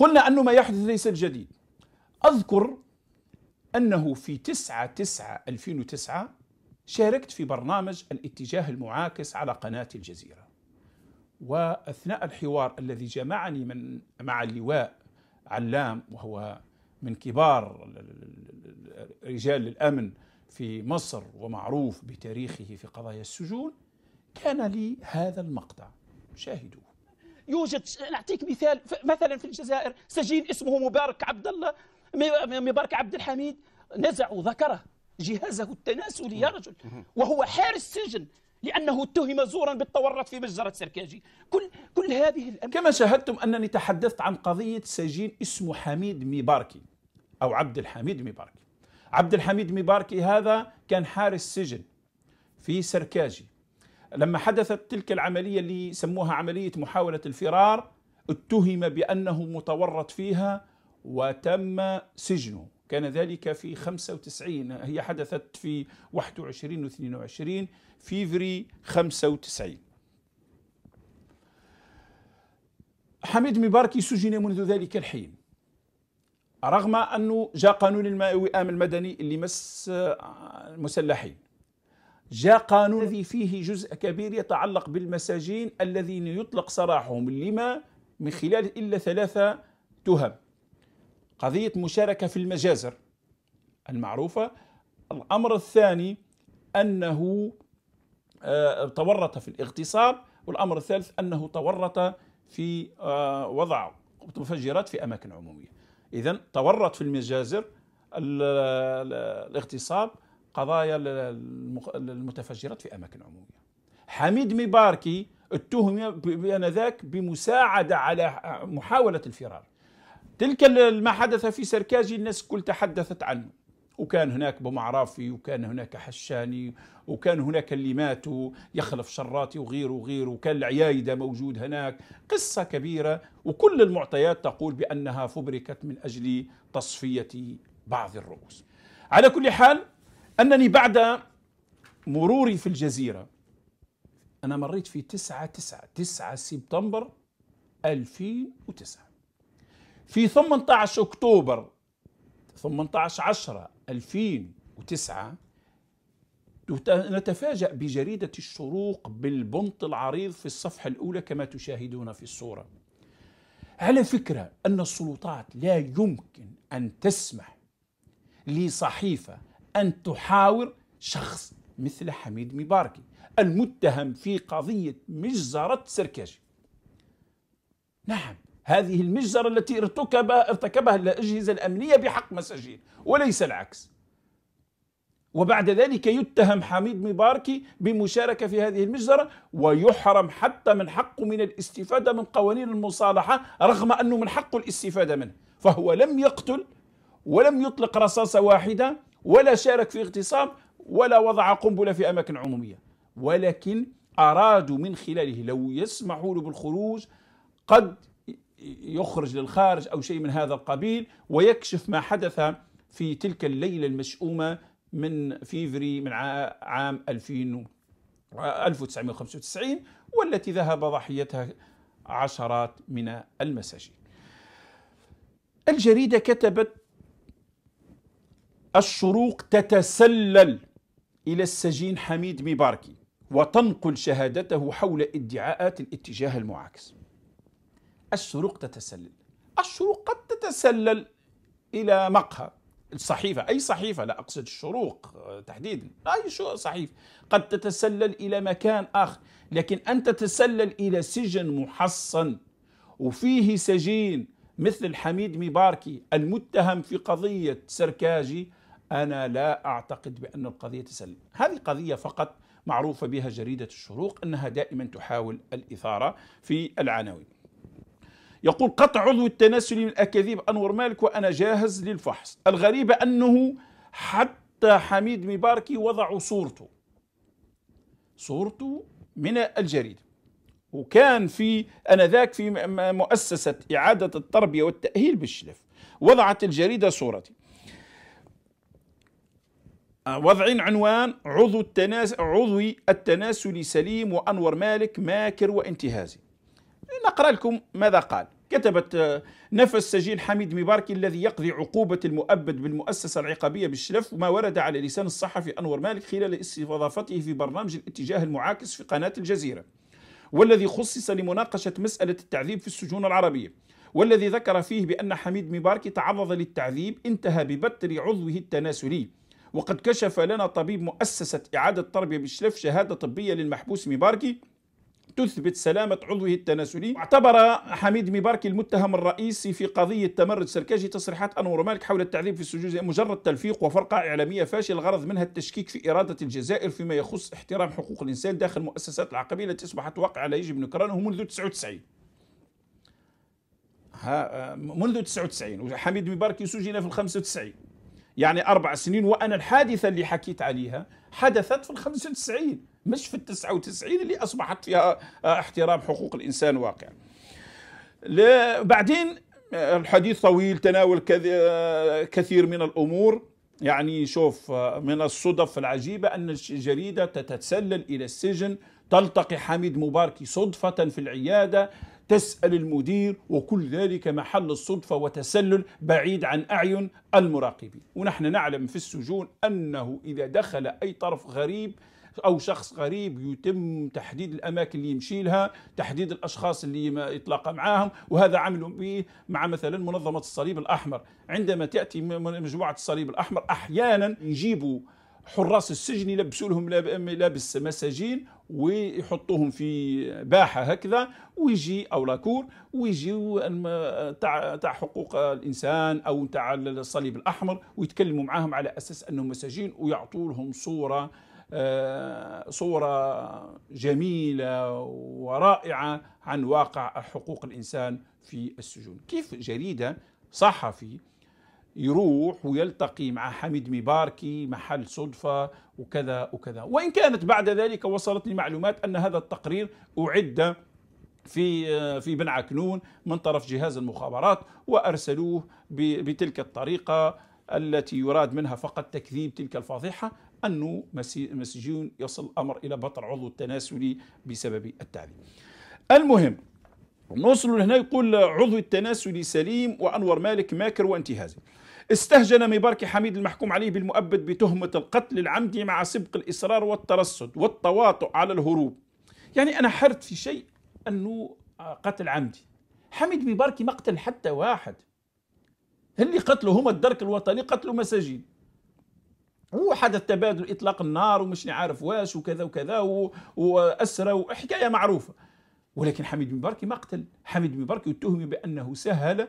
قلنا أنه ما يحدث ليس الجديد أذكر أنه في 9 9 2009 شاركت في برنامج الاتجاه المعاكس على قناة الجزيرة وأثناء الحوار الذي جمعني من مع اللواء علام وهو من كبار رجال الأمن في مصر ومعروف بتاريخه في قضايا السجون كان لي هذا المقطع شاهدوه يوجد نعطيك مثال مثلا في الجزائر سجين اسمه مبارك عبد الله مبارك عبد الحميد نزعوا ذكره جهازه التناسلي يا رجل وهو حارس سجن لأنه اتهم زورا بالتورط في مجزرة سركاجي كل, كل هذه الأمثلة كما شاهدتم أنني تحدثت عن قضية سجين اسمه حميد مباركي أو عبد الحميد مباركي عبد الحميد مباركي هذا كان حارس سجن في سركاجي لما حدثت تلك العملية اللي سموها عملية محاولة الفرار اتهم بأنه متورط فيها وتم سجنه كان ذلك في 95 هي حدثت في 21 و 22 فيفري 95 حميد مباركي سجن منذ ذلك الحين رغم أنه جاء قانون الوئام المدني اللي مس المسلحين جاء قانون الذي فيه جزء كبير يتعلق بالمساجين الذين يطلق سراحهم لما من خلال إلا ثلاثة تهم قضية مشاركة في المجازر المعروفة الأمر الثاني أنه آه، تورط في الاغتصاب والأمر الثالث أنه تورط في آه، وضع متفجرات في أماكن عمومية إذا تورط في المجازر الاغتصاب قضايا المتفجرات في اماكن عموميه حميد مباركي اتهم بانذاك بمساعده على محاوله الفرار تلك ما حدث في سركاجي الناس كل تحدثت عنه وكان هناك بمعرافي وكان هناك حشاني وكان هناك اللي ماتوا يخلف شراطي وغيره وغيره وكان العيايدة موجود هناك قصة كبيرة وكل المعطيات تقول بأنها فبركت من أجل تصفية بعض الرؤوس على كل حال أنني بعد مروري في الجزيرة أنا مريت في تسعة تسعة تسعة سبتمبر 2009 في 18 أكتوبر 18 10 2009 نتفاجأ بجريدة الشروق بالبنط العريض في الصفحة الأولى كما تشاهدون في الصورة على فكرة أن السلطات لا يمكن أن تسمح لصحيفة أن تحاور شخص مثل حميد مباركي المتهم في قضية مجزرة سركاجي نعم هذه المجزرة التي ارتكب ارتكبها الأجهزة الأمنية بحق مساجين وليس العكس وبعد ذلك يتهم حميد مباركي بمشاركة في هذه المجزرة ويحرم حتى من حقه من الاستفادة من قوانين المصالحة رغم أنه من حقه الاستفادة منه فهو لم يقتل ولم يطلق رصاصة واحدة ولا شارك في اغتصاب ولا وضع قنبلة في أماكن عمومية ولكن أرادوا من خلاله لو يسمحوا له بالخروج قد يخرج للخارج أو شيء من هذا القبيل ويكشف ما حدث في تلك الليلة المشؤومة من فيفري من عام 2000 1995 والتي ذهب ضحيتها عشرات من المساجين الجريدة كتبت الشروق تتسلل إلى السجين حميد مباركي وتنقل شهادته حول ادعاءات الاتجاه المعاكس الشروق تتسلل الشروق قد تتسلل إلى مقهى الصحيفة أي صحيفة لا أقصد الشروق آه، تحديدا أي شو صحيفة قد تتسلل إلى مكان آخر لكن أن تتسلل إلى سجن محصن وفيه سجين مثل حميد مباركي المتهم في قضية سركاجي أنا لا أعتقد بأن القضية تسلم هذه قضية فقط معروفة بها جريدة الشروق أنها دائما تحاول الإثارة في العناوين يقول قطع عضو التناسل من الأكاذيب أنور مالك وأنا جاهز للفحص الغريب أنه حتى حميد مباركي وضعوا صورته صورته من الجريدة وكان في أنذاك في مؤسسة إعادة التربية والتأهيل بالشلف وضعت الجريدة صورتي آه، وضعين عنوان عضو التناس عضوي التناسل سليم وانور مالك ماكر وانتهازي نقرا لكم ماذا قال كتبت آه، نفس سجيل حميد مباركي الذي يقضي عقوبة المؤبد بالمؤسسة العقابية بالشلف ما ورد على لسان الصحفي أنور مالك خلال استضافته في برنامج الاتجاه المعاكس في قناة الجزيرة والذي خصص لمناقشة مسألة التعذيب في السجون العربية والذي ذكر فيه بأن حميد مباركي تعرض للتعذيب انتهى ببتر عضوه التناسلي وقد كشف لنا طبيب مؤسسة إعادة تربية بالشلف شهادة طبية للمحبوس مباركي تثبت سلامة عضوه التناسلي اعتبر حميد مباركي المتهم الرئيسي في قضية تمرد سركاجي تصريحات أنور مالك حول التعذيب في السجون مجرد تلفيق وفرقة إعلامية فاشل الغرض منها التشكيك في إرادة الجزائر فيما يخص احترام حقوق الإنسان داخل مؤسسات العقبية التي أصبحت واقعة لا يجب نكرانه منذ 99 ها منذ 99 وحميد مباركي سجن في 95 يعني أربع سنين وأنا الحادثة اللي حكيت عليها حدثت في الخمسة وتسعين مش في التسعة وتسعين اللي أصبحت فيها آه، احترام حقوق الإنسان واقع بعدين آه، الحديث طويل تناول آه، كثير من الأمور يعني شوف من الصدف العجيبة أن الجريدة تتسلل إلى السجن تلتقي حميد مباركي صدفة في العيادة تسأل المدير وكل ذلك محل الصدفة وتسلل بعيد عن أعين المراقبين ونحن نعلم في السجون أنه إذا دخل أي طرف غريب أو شخص غريب يتم تحديد الأماكن اللي يمشي لها تحديد الأشخاص اللي يتلاقى معاهم وهذا عملوا به مع مثلا منظمة الصليب الأحمر عندما تأتي مجموعة الصليب الأحمر أحيانا يجيبوا حراس السجن يلبسوا لهم ملابس مساجين ويحطوهم في باحه هكذا ويجي او لاكور ويجي تاع تاع حقوق الانسان او تاع الصليب الاحمر ويتكلموا معاهم على اساس انهم مساجين ويعطوا لهم صوره آه، صورة جميلة ورائعة عن واقع حقوق الإنسان في السجون كيف جريدة صحفي يروح ويلتقي مع حميد مباركي محل صدفة وكذا وكذا وإن كانت بعد ذلك وصلتني معلومات أن هذا التقرير أعد في في بن عكنون من طرف جهاز المخابرات وارسلوه بتلك الطريقه التي يراد منها فقط تكذيب تلك الفضيحه انه مسجون يصل الامر الى بطل عضو التناسلي بسبب التعذيب. المهم نوصل هنا يقول عضو التناسلي سليم وانور مالك ماكر وانتهازي. استهجن مباركي حميد المحكوم عليه بالمؤبد بتهمة القتل العمدي مع سبق الإصرار والترصد والتواطؤ على الهروب يعني أنا حرت في شيء أنه آه، قتل عمدي حميد مباركي ما قتل حتى واحد اللي قتلوا هما الدرك الوطني قتلوا مساجين هو حدث تبادل اطلاق النار ومش عارف واش وكذا وكذا واسرى وحكايه معروفه ولكن حميد مباركي ما قتل حميد مباركي اتهم بانه سهل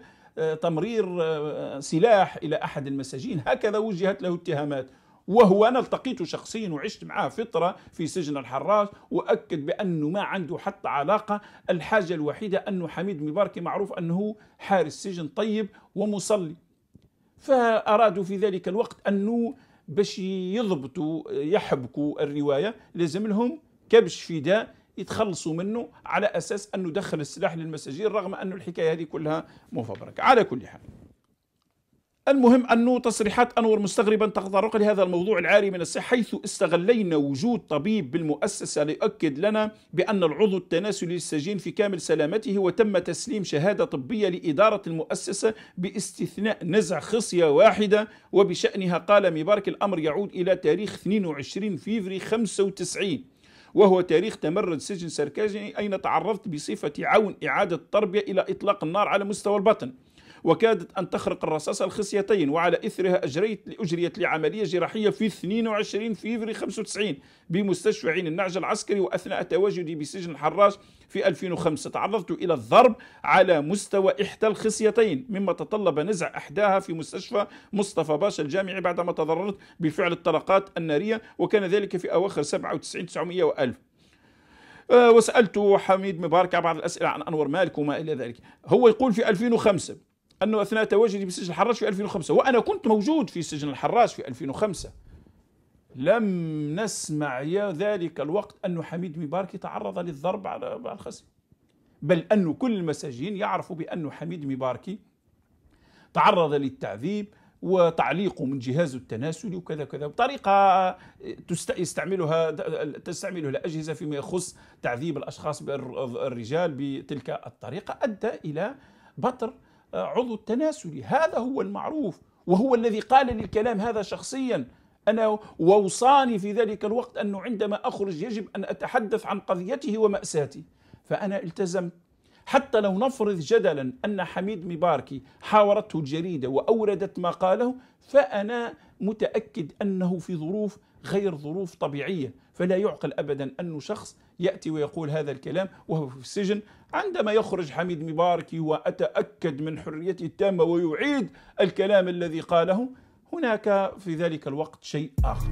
تمرير آه، سلاح إلى أحد المساجين هكذا وجهت له اتهامات وهو أنا التقيته شخصيا وعشت معاه فترة في سجن الحراج وأكد بأنه ما عنده حتى علاقة الحاجة الوحيدة أنه حميد مباركي معروف أنه حارس سجن طيب ومصلي فأرادوا في ذلك الوقت أنه باش يضبطوا يحبكوا الرواية لازم لهم كبش فداء يتخلصوا منه على اساس انه دخل السلاح للمساجين رغم انه الحكايه هذه كلها مفبركه على كل حال المهم أنه تصريحات أنور مستغربا تطرق لهذا الموضوع العاري من الصحة حيث استغلينا وجود طبيب بالمؤسسة ليؤكد لنا بأن العضو التناسلي للسجين في كامل سلامته وتم تسليم شهادة طبية لإدارة المؤسسة باستثناء نزع خصية واحدة وبشأنها قال مبارك الأمر يعود إلى تاريخ 22 فيفري 95 وهو تاريخ تمرد سجن سركاجي أين تعرضت بصفة عون إعادة التربية إلى إطلاق النار على مستوى البطن وكادت أن تخرق الرصاصة الخصيتين وعلى إثرها أجريت أجريت لي عملية جراحية في 22 فيفري 95 بمستشفى عين النعجة العسكري وأثناء تواجدي بسجن الحراش في 2005 تعرضت إلى الضرب على مستوى إحدى الخصيتين مما تطلب نزع أحداها في مستشفى مصطفى باشا الجامعي بعدما تضررت بفعل الطلقات النارية وكان ذلك في أواخر 97 900 وألف آه، وسألت حميد مبارك بعض الأسئلة عن أنور مالك وما إلى ذلك هو يقول في 2005 أنه أثناء تواجدي بسجن الحراش في 2005 وأنا كنت موجود في سجن الحراش في 2005 لم نسمع يا ذلك الوقت أن حميد مباركي تعرض للضرب على الخزي بل أن كل المساجين يعرفوا بأن حميد مباركي تعرض للتعذيب وتعليقه من جهازه التناسلي وكذا كذا بطريقة تستعملها تستعملها الأجهزة فيما يخص تعذيب الأشخاص الرجال بتلك الطريقة أدى إلى بطر عضو التناسلي هذا هو المعروف وهو الذي قال للكلام هذا شخصيا أنا ووصاني في ذلك الوقت أنه عندما أخرج يجب أن أتحدث عن قضيته ومأساته فأنا التزمت حتى لو نفرض جدلا أن حميد مباركي حاورته الجريدة وأوردت ما قاله فأنا متأكد أنه في ظروف غير ظروف طبيعية فلا يعقل أبدا أنه شخص يأتي ويقول هذا الكلام وهو في السجن عندما يخرج حميد مباركي وأتأكد من حريته التامة ويعيد الكلام الذي قاله هناك في ذلك الوقت شيء آخر